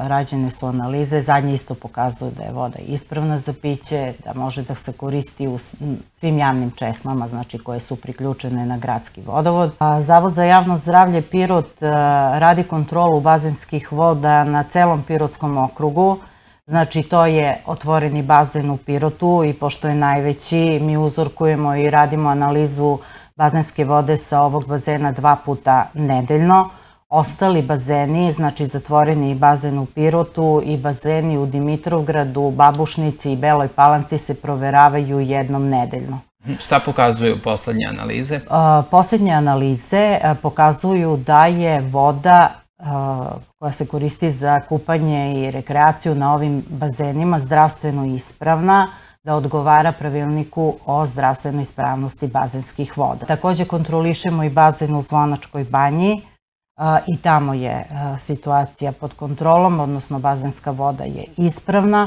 Rađene su analize, zadnje isto pokazuju da je voda ispravna za piće, da može da se koristi u svim javnim česmama, znači koje su priključene na gradski vodovod. Zavod za javno zdravlje Pirot e, radi kontrolu bazenskih voda na celom Pirotskom okrugu, Znači, to je otvoreni bazen u Pirotu i pošto je najveći, mi uzorkujemo i radimo analizu bazenske vode sa ovog bazena dva puta nedeljno ostali bazeni, znači zatvoreni bazen u Pirotu i bazeni u Dimitrovgradu, Babušnici i Beloj Palanci se proveravaju jednom nedeljno. Šta pokazuju poslednje analize? Poslednje analize pokazuju da je voda koja se koristi za kupanje i rekreaciju na ovim bazenima zdravstveno ispravna, da odgovara pravilniku o zdravstvenoj ispravnosti bazenskih voda. Takođe kontrolišemo i bazen u Zvonačkoj banji, i tamo je situacija pod kontrolom, odnosno bazenska voda je ispravna,